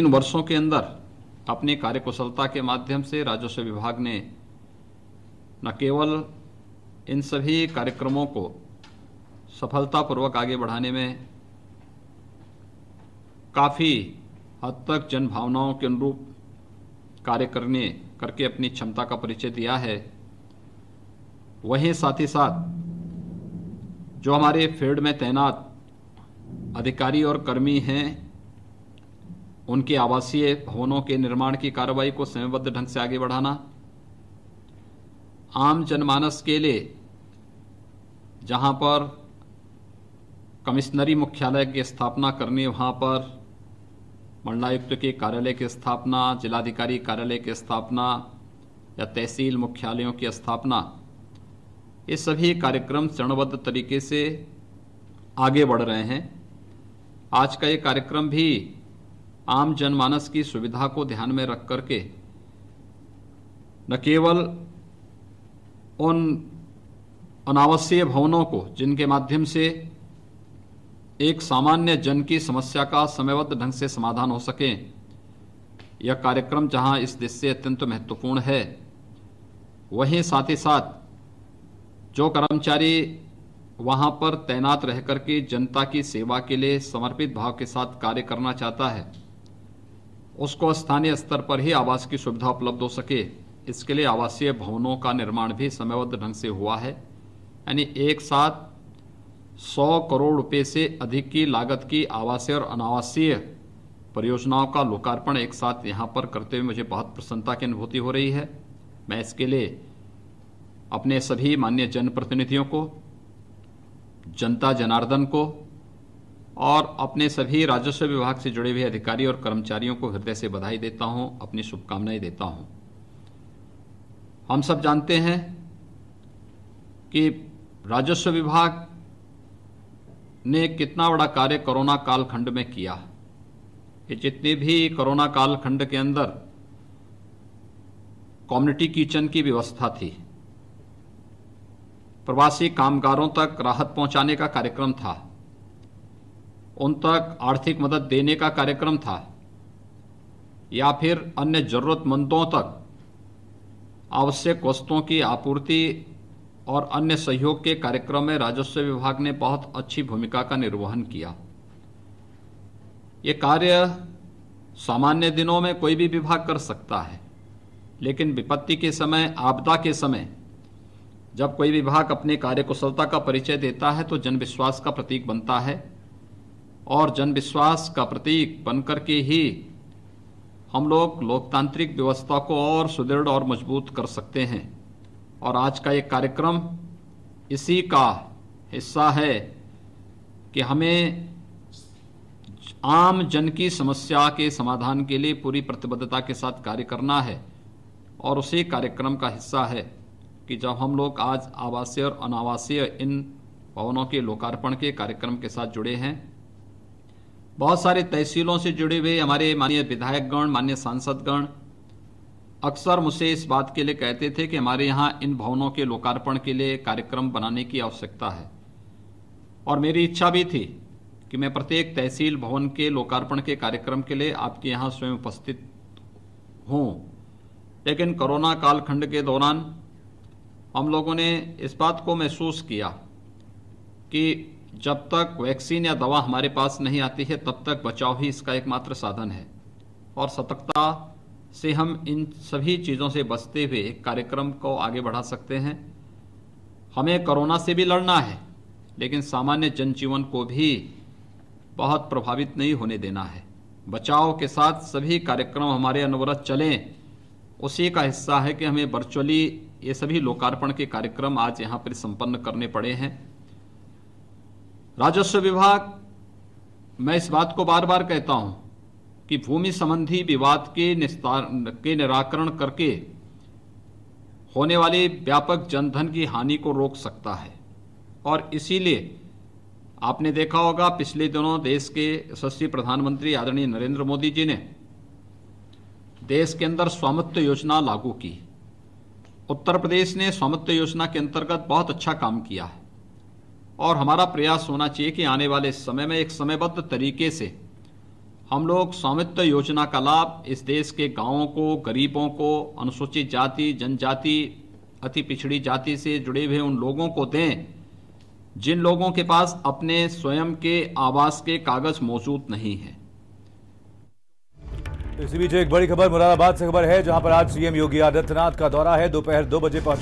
इन वर्षों के अंदर अपनी कार्यकुशलता के माध्यम से राजस्व विभाग ने न केवल इन सभी कार्यक्रमों को सफलतापूर्वक आगे बढ़ाने में काफ़ी हद तक जन भावनाओं के अनुरूप कार्य करने करके अपनी क्षमता का परिचय दिया है वहीं साथ ही साथ जो हमारे फील्ड में तैनात अधिकारी और कर्मी हैं उनके आवासीय भवनों के निर्माण की कार्रवाई को समयबद्ध ढंग से आगे बढ़ाना आम जनमानस के लिए जहां पर कमिश्नरी मुख्यालय की स्थापना करनी वहां पर मंडलायुक्त के कार्यालय की स्थापना जिलाधिकारी कार्यालय की स्थापना या तहसील मुख्यालयों की स्थापना ये सभी कार्यक्रम चरणबद्ध तरीके से आगे बढ़ रहे हैं आज का ये कार्यक्रम भी आम जनमानस की सुविधा को ध्यान में रख करके न केवल उन अनावश्यक भवनों को जिनके माध्यम से एक सामान्य जन की समस्या का समयबद्ध ढंग से समाधान हो सके यह कार्यक्रम जहां इस देश से अत्यंत महत्वपूर्ण है वहीं साथ ही साथ जो कर्मचारी वहां पर तैनात रहकर के जनता की सेवा के लिए समर्पित भाव के साथ कार्य करना चाहता है उसको स्थानीय स्तर पर ही आवास की सुविधा उपलब्ध हो सके इसके लिए आवासीय भवनों का निर्माण भी समयबद्ध ढंग से हुआ है यानी एक साथ 100 करोड़ रुपए से अधिक की लागत की आवासीय और अनावासीय परियोजनाओं का लोकार्पण एक साथ यहाँ पर करते हुए मुझे बहुत प्रसन्नता की अनुभूति हो रही है मैं इसके लिए अपने सभी मान्य जनप्रतिनिधियों को जनता जनार्दन को और अपने सभी राजस्व विभाग से जुड़े हुए अधिकारी और कर्मचारियों को हृदय से बधाई देता हूं अपनी शुभकामनाएं देता हूं हम सब जानते हैं कि राजस्व विभाग ने कितना बड़ा कार्य कोरोना कालखंड में किया ये जितने भी कोरोना कालखंड के अंदर कम्युनिटी किचन की व्यवस्था थी प्रवासी कामगारों तक राहत पहुंचाने का कार्यक्रम था उन तक आर्थिक मदद देने का कार्यक्रम था या फिर अन्य ज़रूरतमंदों तक आवश्यक वस्तुओं की आपूर्ति और अन्य सहयोग के कार्यक्रम में राजस्व विभाग ने बहुत अच्छी भूमिका का निर्वहन किया ये कार्य सामान्य दिनों में कोई भी विभाग कर सकता है लेकिन विपत्ति के समय आपदा के समय जब कोई विभाग अपने कार्य कुशलता का परिचय देता है तो जनविश्वास का प्रतीक बनता है और जन विश्वास का प्रतीक बनकर के ही हम लोग लोकतांत्रिक व्यवस्था को और सुदृढ़ और मजबूत कर सकते हैं और आज का ये कार्यक्रम इसी का हिस्सा है कि हमें आम जन की समस्या के समाधान के लिए पूरी प्रतिबद्धता के साथ कार्य करना है और उसी कार्यक्रम का हिस्सा है कि जब हम लोग आज आवासीय और अनावासीय इन भवनों के लोकार्पण के कार्यक्रम के साथ जुड़े हैं बहुत सारे तहसीलों से जुड़े हुए हमारे माननीय विधायकगण माननीय सांसदगण अक्सर मुझसे इस बात के लिए कहते थे कि हमारे यहाँ इन भवनों के लोकार्पण के लिए कार्यक्रम बनाने की आवश्यकता है और मेरी इच्छा भी थी कि मैं प्रत्येक तहसील भवन के लोकार्पण के कार्यक्रम के लिए आपके यहाँ स्वयं उपस्थित हूँ लेकिन कोरोना कालखंड के दौरान हम लोगों ने इस बात को महसूस किया कि जब तक वैक्सीन या दवा हमारे पास नहीं आती है तब तक बचाव ही इसका एकमात्र साधन है और सतर्कता से हम इन सभी चीज़ों से बचते हुए कार्यक्रम को आगे बढ़ा सकते हैं हमें कोरोना से भी लड़ना है लेकिन सामान्य जनजीवन को भी बहुत प्रभावित नहीं होने देना है बचाव के साथ सभी कार्यक्रम हमारे अनवरत चलें उसी का हिस्सा है कि हमें वर्चुअली ये सभी लोकार्पण के कार्यक्रम आज यहाँ पर संपन्न करने पड़े हैं राजस्व विभाग मैं इस बात को बार बार कहता हूं कि भूमि संबंधी विवाद के निस्तार के निराकरण करके होने वाली व्यापक जनधन की हानि को रोक सकता है और इसीलिए आपने देखा होगा पिछले दिनों देश के यशस्वी प्रधानमंत्री आदरणीय नरेंद्र मोदी जी ने देश के अंदर स्वामित्व योजना लागू की उत्तर प्रदेश ने स्वामित्व योजना के अंतर्गत बहुत अच्छा काम किया है और हमारा प्रयास होना चाहिए कि आने वाले समय में एक समयबद्ध तरीके से हम लोग स्वामित्व योजना का लाभ इस देश के गांवों को गरीबों को अनुसूचित जाति जनजाति अति पिछड़ी जाति से जुड़े हुए उन लोगों को दें जिन लोगों के पास अपने स्वयं के आवास के कागज मौजूद नहीं है इसी बीच एक बड़ी खबर मुरादाबाद से खबर है जहां पर आज सीएम योगी आदित्यनाथ का दौरा है दोपहर दो बजे पहुंच